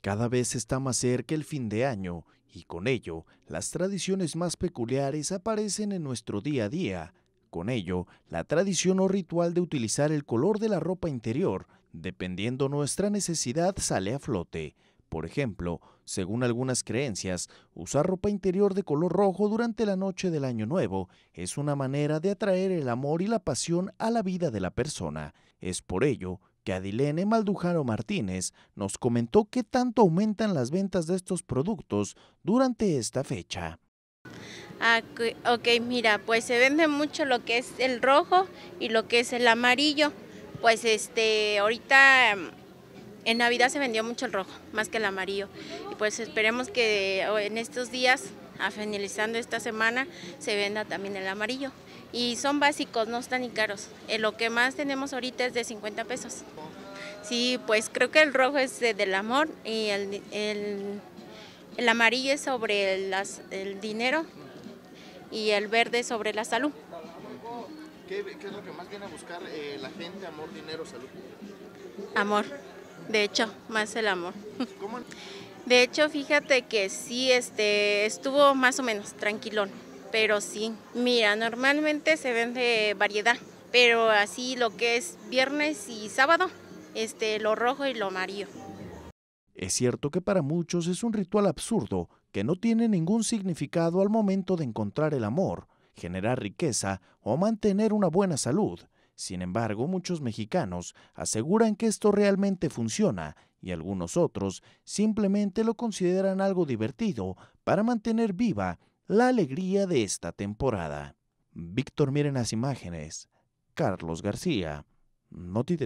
Cada vez está más cerca el fin de año y con ello las tradiciones más peculiares aparecen en nuestro día a día. Con ello, la tradición o ritual de utilizar el color de la ropa interior, dependiendo nuestra necesidad, sale a flote. Por ejemplo, según algunas creencias, usar ropa interior de color rojo durante la noche del Año Nuevo es una manera de atraer el amor y la pasión a la vida de la persona. Es por ello Adilene Maldujaro Martínez nos comentó qué tanto aumentan las ventas de estos productos durante esta fecha. Ah, ok, mira, pues se vende mucho lo que es el rojo y lo que es el amarillo. Pues este, ahorita mm, en Navidad se vendió mucho el rojo, más que el amarillo. Y pues esperemos que oh, en estos días a finalizando esta semana se venda también el amarillo. Y son básicos, no están ni caros. Eh, lo que más tenemos ahorita es de 50 pesos. Sí, pues creo que el rojo es del amor y el, el, amarillo es sobre el, las, el dinero y el verde sobre la salud. ¿Qué, es lo que más viene a buscar eh, la gente? Amor, dinero, salud. Amor, de hecho, más el amor. De hecho, fíjate que sí, este, estuvo más o menos tranquilón, pero sí. Mira, normalmente se vende variedad, pero así lo que es viernes y sábado, este, lo rojo y lo amarillo. Es cierto que para muchos es un ritual absurdo que no tiene ningún significado al momento de encontrar el amor, generar riqueza o mantener una buena salud. Sin embargo, muchos mexicanos aseguran que esto realmente funciona y algunos otros simplemente lo consideran algo divertido para mantener viva la alegría de esta temporada. Víctor, miren las imágenes. Carlos García, Noti